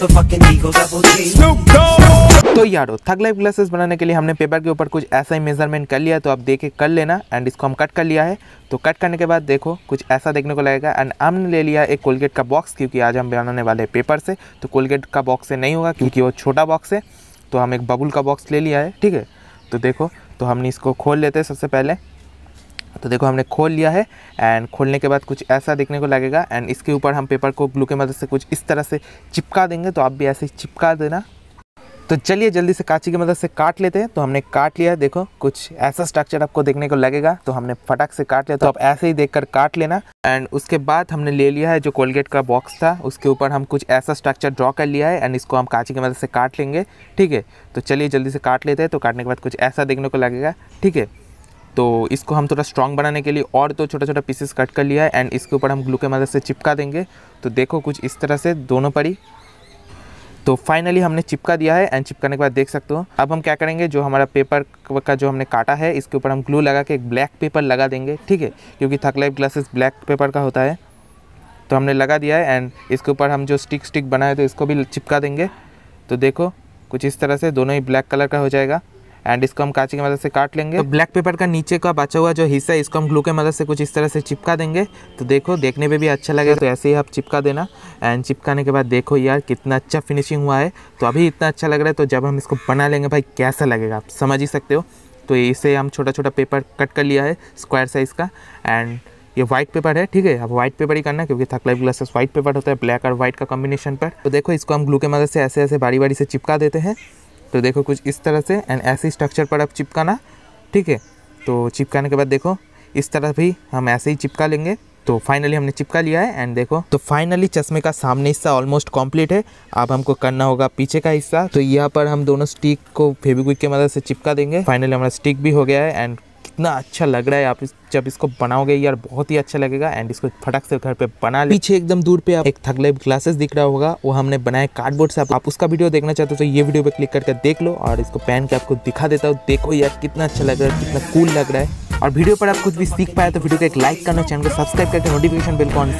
तो यारो थकलाइफ life glasses बनाने के लिए हमने पेपर के ऊपर कुछ ऐसा ही मेजरमेंट कर लिया तो आप देखे कर लेना एंड इसको हम कट कर लिया है तो कट करने के बाद देखो कुछ ऐसा देखने को लगेगा एंड हमने ले लिया एक कोलगेट का बॉक्स क्योंकि आज हम बनाने वाले पेपर से तो कोलगेट का बॉक्स से नहीं होगा क्योंकि वो छोटा बॉक्स है तो हम एक बबुल का बॉक्स ले लिया है ठीक है तो देखो तो हमने इसको खोल लेते हैं सबसे पहले तो देखो हमने खोल लिया है एंड खोलने के बाद कुछ ऐसा देखने को लगेगा एंड इसके ऊपर हम पेपर को ग्लू के मदद से कुछ इस तरह से चिपका देंगे तो आप भी ऐसे चिपका देना तो चलिए जल्दी से कांची की मदद से काट लेते हैं तो हमने काट लिया देखो कुछ ऐसा स्ट्रक्चर आपको देखने को लगेगा तो हमने फटाक से काट लिया तो आप ऐसे ही देखकर काट लेना एंड उसके बाद हमने ले लिया है जो कोलगेट का बॉक्स था उसके ऊपर हम कुछ ऐसा स्ट्रक्चर ड्रॉ कर लिया है एंड इसको हम कांची की मदद से काट लेंगे ठीक है तो चलिए जल्दी से काट लेते हैं तो काटने के बाद कुछ ऐसा देखने को लगेगा ठीक है तो इसको हम थोड़ा स्ट्रॉन्ग बनाने के लिए और तो छोटा छोटा पीसेस कट कर लिया है एंड इसके ऊपर हम ग्लू के मदद से चिपका देंगे तो देखो कुछ इस तरह से दोनों पर ही तो फाइनली हमने चिपका दिया है एंड चिपकाने के बाद देख सकते हो अब हम क्या करेंगे जो हमारा पेपर का जो हमने काटा है इसके ऊपर हम ग्लू लगा के एक ब्लैक पेपर लगा देंगे ठीक है क्योंकि थकलाइफ ग्लासेस ब्लैक पेपर का होता है तो हमने लगा दिया है एंड इसके ऊपर हम जो स्टिक स्टिक बनाए तो इसको भी चिपका देंगे तो देखो कुछ इस तरह से दोनों ही ब्लैक कलर का हो जाएगा एंड इसको हम कांची की मदद से काट लेंगे तो ब्लैक पेपर का नीचे का बचा हुआ जो हिस्सा है इसको हम ग्लू के मदद से कुछ इस तरह से चिपका देंगे तो देखो देखने में भी अच्छा लगेगा तो ऐसे ही आप चिपका देना एंड चिपकाने के बाद देखो यार कितना अच्छा फिनिशिंग हुआ है तो अभी इतना अच्छा लग रहा है तो जब हम इसको बना लेंगे भाई कैसा लगेगा आप समझ ही सकते हो तो इसे हम छोटा छोटा पेपर कट कर लिया है स्क्वायर साइज़ का एंड ये व्हाइट पेपर है ठीक है अब व्हाइट पेपर ही करना क्योंकि थक लाइफ ग्लासेस व्हाइट पेपर होता है ब्लैक और व्हाइट का कॉम्बिनेशन पर तो देखो इसको हम ग्लू के मदद से ऐसे ऐसे बारी बारी से चिपका देते हैं तो देखो कुछ इस तरह से एंड ऐसे स्ट्रक्चर पर अब चिपकाना ठीक है तो चिपकाने के बाद देखो इस तरह भी हम ऐसे ही चिपका लेंगे तो फाइनली हमने चिपका लिया है एंड देखो तो फाइनली चश्मे का सामने हिस्सा ऑलमोस्ट कंप्लीट है अब हमको करना होगा पीछे का हिस्सा तो यहाँ पर हम दोनों स्टिक को फेविक्विक की मदद से चिपका देंगे फाइनली हमारा स्टिक भी हो गया है एंड इतना अच्छा लग रहा है आप इस जब इसको बनाओगे यार बहुत ही अच्छा लगेगा एंड इसको फटक से घर पे बना ले पीछे एकदम दूर पे आप एक थकले ग्लासेस दिख रहा होगा वो हमने बनाया कार्डबोर्ड से आप, आप उसका वीडियो देखना चाहते हो तो ये वीडियो पे क्लिक करके देख लो और इसको पहन के आपको दिखा देता हूँ देखो यार कितना अच्छा लग रहा है कितना कूल लग रहा है और वीडियो पर आप कुछ भी सीख पाए तो वीडियो को एक लाइक करना चैनल को सब्सक्राइब करके नोटिफिकेशन बिल को